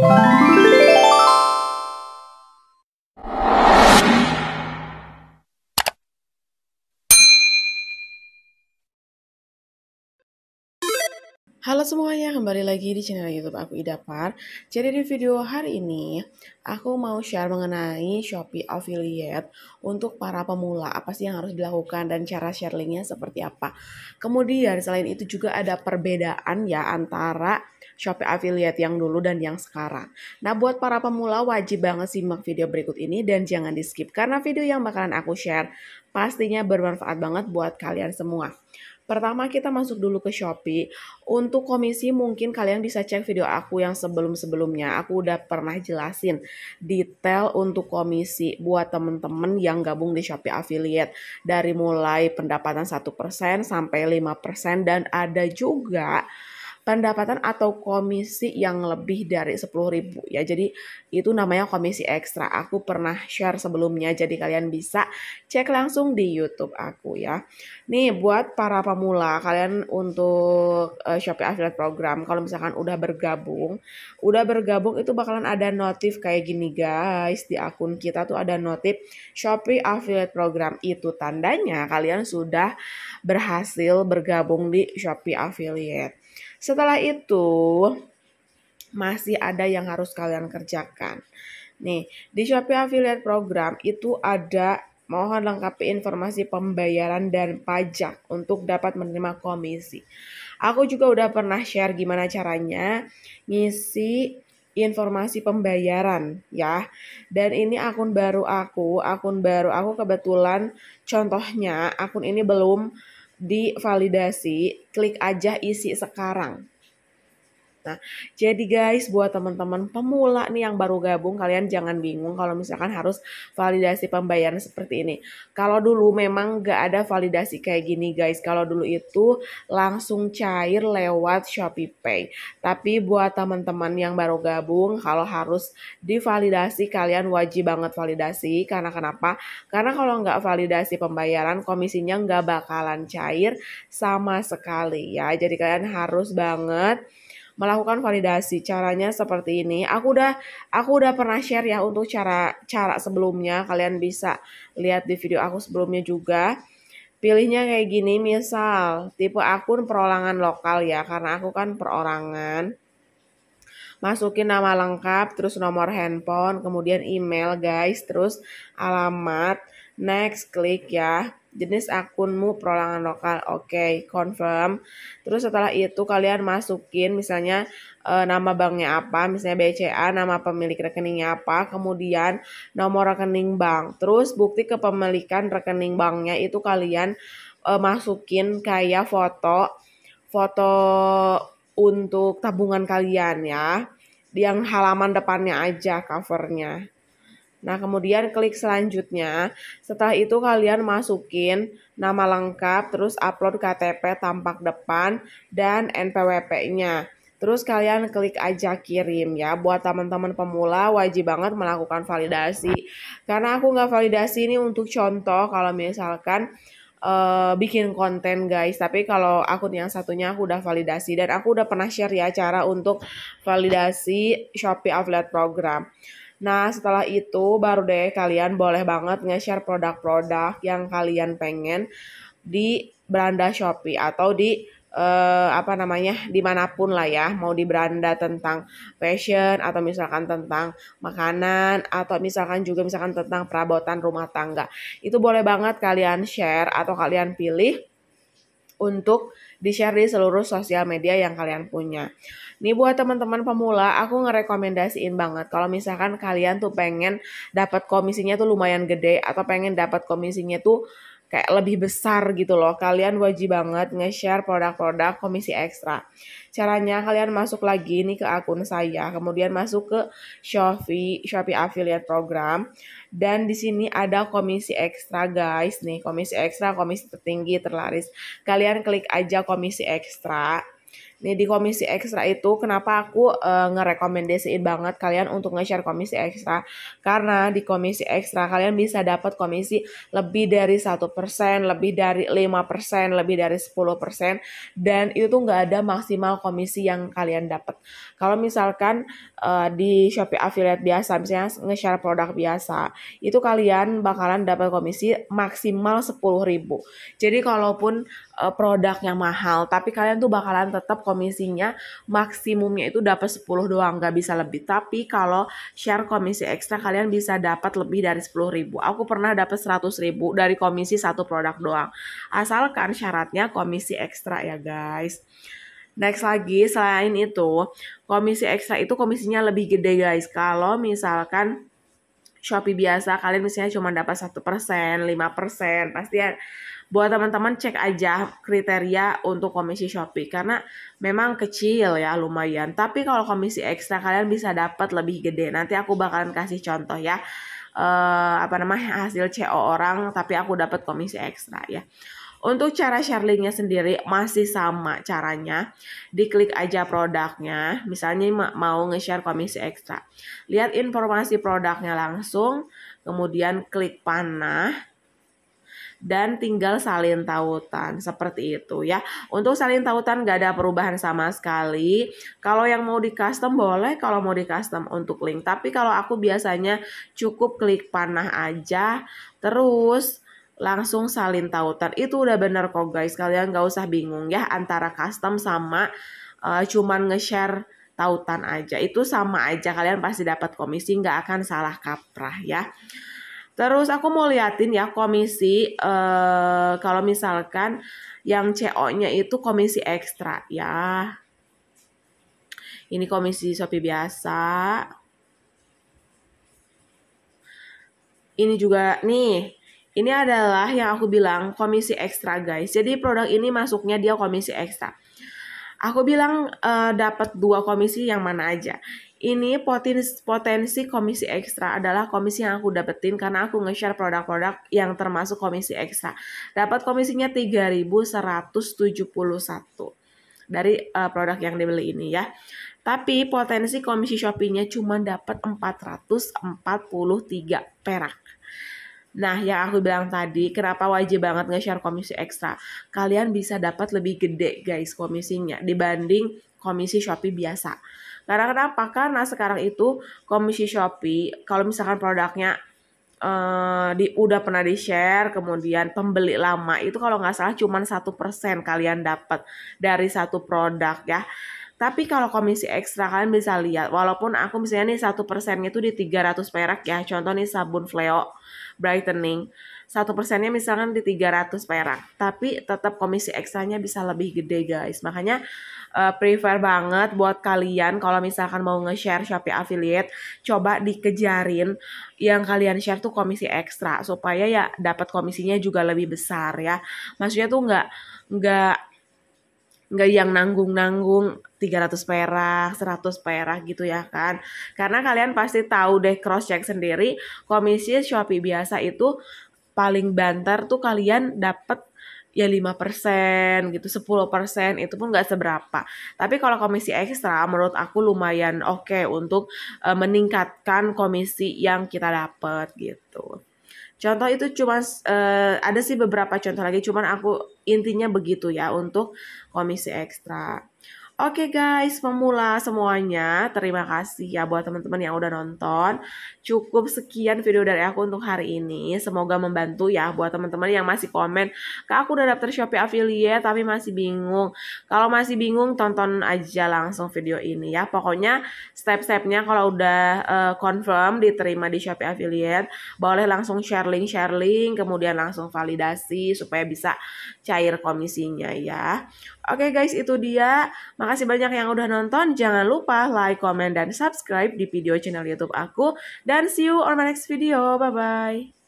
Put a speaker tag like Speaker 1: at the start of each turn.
Speaker 1: Halo semuanya, kembali lagi di channel YouTube aku ida par. Jadi di video hari ini aku mau share mengenai Shopee affiliate untuk para pemula, apa sih yang harus dilakukan dan cara sharingnya seperti apa. Kemudian selain itu juga ada perbedaan ya antara Shopee affiliate yang dulu dan yang sekarang. Nah, buat para pemula wajib banget simak video berikut ini dan jangan di-skip karena video yang bakalan aku share pastinya bermanfaat banget buat kalian semua. Pertama kita masuk dulu ke Shopee. Untuk komisi mungkin kalian bisa cek video aku yang sebelum-sebelumnya. Aku udah pernah jelasin detail untuk komisi buat temen-temen yang gabung di Shopee Affiliate. Dari mulai pendapatan 1% sampai 5% dan ada juga pendapatan atau komisi yang lebih dari 10.000 ya. Jadi itu namanya komisi ekstra. Aku pernah share sebelumnya jadi kalian bisa cek langsung di YouTube aku ya. Nih buat para pemula kalian untuk uh, Shopee Affiliate Program kalau misalkan udah bergabung, udah bergabung itu bakalan ada notif kayak gini guys di akun kita tuh ada notif Shopee Affiliate Program itu tandanya kalian sudah berhasil bergabung di Shopee Affiliate. Setelah itu, masih ada yang harus kalian kerjakan. Nih, di Shopee Affiliate Program itu ada mohon lengkapi informasi pembayaran dan pajak untuk dapat menerima komisi. Aku juga udah pernah share gimana caranya ngisi informasi pembayaran ya. Dan ini akun baru aku, akun baru aku kebetulan contohnya akun ini belum di validasi, klik aja isi sekarang. Nah, jadi guys, buat teman-teman pemula nih yang baru gabung, kalian jangan bingung kalau misalkan harus validasi pembayaran seperti ini. Kalau dulu memang gak ada validasi kayak gini guys. Kalau dulu itu langsung cair lewat Shopee Pay. Tapi buat teman-teman yang baru gabung, kalau harus divalidasi, kalian wajib banget validasi. Karena kenapa? Karena kalau nggak validasi pembayaran, komisinya nggak bakalan cair sama sekali ya. Jadi kalian harus banget melakukan validasi. Caranya seperti ini. Aku udah aku udah pernah share ya untuk cara cara sebelumnya. Kalian bisa lihat di video aku sebelumnya juga. Pilihnya kayak gini, misal tipe akun perorangan lokal ya, karena aku kan perorangan. Masukin nama lengkap, terus nomor handphone, kemudian email guys, terus alamat. Next, klik ya jenis akunmu perorangan lokal. Oke, okay, confirm. Terus setelah itu kalian masukin misalnya e, nama banknya apa, misalnya BCA, nama pemilik rekeningnya apa, kemudian nomor rekening bank. Terus bukti kepemilikan rekening banknya itu kalian e, masukin kayak foto foto untuk tabungan kalian ya. Yang halaman depannya aja covernya. Nah, kemudian klik selanjutnya. Setelah itu kalian masukin nama lengkap, terus upload KTP tampak depan dan NPWP-nya. Terus kalian klik aja kirim ya. Buat teman-teman pemula wajib banget melakukan validasi. Karena aku nggak validasi ini untuk contoh kalau misalkan uh, bikin konten guys tapi kalau akun yang satunya aku udah validasi dan aku udah pernah share ya cara untuk validasi Shopee Affiliate Program Nah setelah itu baru deh kalian boleh banget nge-share produk-produk yang kalian pengen di beranda Shopee atau di uh, apa namanya dimanapun lah ya mau di beranda tentang fashion atau misalkan tentang makanan atau misalkan juga misalkan tentang perabotan rumah tangga itu boleh banget kalian share atau kalian pilih untuk di-share di seluruh sosial media yang kalian punya. Ini buat teman-teman pemula, aku ngerekomendasiin banget kalau misalkan kalian tuh pengen dapat komisinya tuh lumayan gede atau pengen dapat komisinya tuh kayak lebih besar gitu loh. Kalian wajib banget nge-share produk-produk komisi ekstra. Caranya kalian masuk lagi nih ke akun saya, kemudian masuk ke Shopee, Shopee Affiliate Program. Dan di sini ada komisi ekstra guys nih, komisi ekstra, komisi tertinggi, terlaris. Kalian klik aja komisi ekstra Nih di komisi ekstra itu kenapa aku uh, ngerekomendasiin banget kalian untuk nge-share komisi ekstra karena di komisi ekstra kalian bisa dapat komisi lebih dari 1%, lebih dari 5%, lebih dari 10% dan itu tuh nggak ada maksimal komisi yang kalian dapat. Kalau misalkan uh, di Shopee affiliate biasa misalnya nge-share produk biasa, itu kalian bakalan dapat komisi maksimal 10.000. Jadi kalaupun Eh, produk yang mahal tapi kalian tuh bakalan tetap komisinya maksimumnya itu dapat 10 doang nggak bisa lebih tapi kalau share komisi ekstra kalian bisa dapat lebih dari 10 ribu aku pernah dapat 100 ribu dari komisi satu produk doang asalkan syaratnya komisi ekstra ya guys Next lagi, selain itu, komisi ekstra itu komisinya lebih gede guys. Kalau misalkan Shopee biasa kalian misalnya cuma dapat satu persen, lima persen, pasti ya buat teman-teman cek aja kriteria untuk komisi Shopee karena memang kecil ya lumayan. Tapi kalau komisi ekstra kalian bisa dapat lebih gede. Nanti aku bakalan kasih contoh ya eh, apa namanya hasil CO orang tapi aku dapat komisi ekstra ya. Untuk cara sharingnya sendiri masih sama caranya. Diklik aja produknya, misalnya mau nge-share komisi ekstra. Lihat informasi produknya langsung, kemudian klik panah, dan tinggal salin tautan seperti itu ya. Untuk salin tautan gak ada perubahan sama sekali. Kalau yang mau di custom boleh kalau mau di custom untuk link. Tapi kalau aku biasanya cukup klik panah aja terus langsung salin tautan. Itu udah bener kok guys, kalian gak usah bingung ya antara custom sama uh, cuman nge-share tautan aja. Itu sama aja, kalian pasti dapat komisi, nggak akan salah kaprah ya. Terus aku mau liatin ya komisi uh, kalau misalkan yang CO-nya itu komisi ekstra ya. Ini komisi Shopee biasa. Ini juga nih ini adalah yang aku bilang komisi ekstra guys. Jadi produk ini masuknya dia komisi ekstra. Aku bilang uh, dapat dua komisi yang mana aja. Ini potensi, potensi komisi ekstra adalah komisi yang aku dapetin karena aku nge-share produk-produk yang termasuk komisi ekstra. Dapat komisinya 3171 dari uh, produk yang dibeli ini ya. Tapi potensi komisi Shopee-nya cuma dapat 443 perak. Nah, yang aku bilang tadi, kenapa wajib banget nge-share komisi ekstra? Kalian bisa dapat lebih gede, guys, komisinya dibanding komisi Shopee biasa. Karena kenapa? Karena sekarang itu komisi Shopee, kalau misalkan produknya uh, di udah pernah di share kemudian pembeli lama itu kalau nggak salah cuma satu persen kalian dapat dari satu produk ya tapi kalau komisi ekstra kalian bisa lihat, walaupun aku misalnya nih satu persennya itu di 300 perak ya, contoh nih sabun Fleo brightening, satu persennya misalkan di 300 perak, tapi tetap komisi ekstranya bisa lebih gede guys. Makanya uh, prefer banget buat kalian kalau misalkan mau nge-share Shopee affiliate, coba dikejarin yang kalian share tuh komisi ekstra supaya ya dapat komisinya juga lebih besar ya. Maksudnya tuh nggak nggak nggak yang nanggung-nanggung 300 perak, 100 perak gitu ya kan. Karena kalian pasti tahu deh cross check sendiri, komisi Shopee biasa itu paling banter tuh kalian dapat ya 5% gitu, 10% itu pun nggak seberapa. Tapi kalau komisi ekstra menurut aku lumayan oke okay untuk uh, meningkatkan komisi yang kita dapat gitu. Contoh itu cuma uh, ada sih beberapa contoh lagi, cuman aku intinya begitu ya untuk komisi ekstra. Oke okay guys, pemula semuanya, terima kasih ya buat teman-teman yang udah nonton. Cukup sekian video dari aku untuk hari ini. Semoga membantu ya buat teman-teman yang masih komen, "Kak, aku udah daftar Shopee affiliate tapi masih bingung." Kalau masih bingung, tonton aja langsung video ini ya. Pokoknya step-stepnya kalau udah uh, confirm diterima di Shopee affiliate, boleh langsung share link, share link, kemudian langsung validasi supaya bisa cair komisinya ya. Oke okay guys, itu dia. Makasih kasih banyak yang udah nonton. Jangan lupa like, comment, dan subscribe di video channel YouTube aku. Dan see you on my next video. Bye-bye.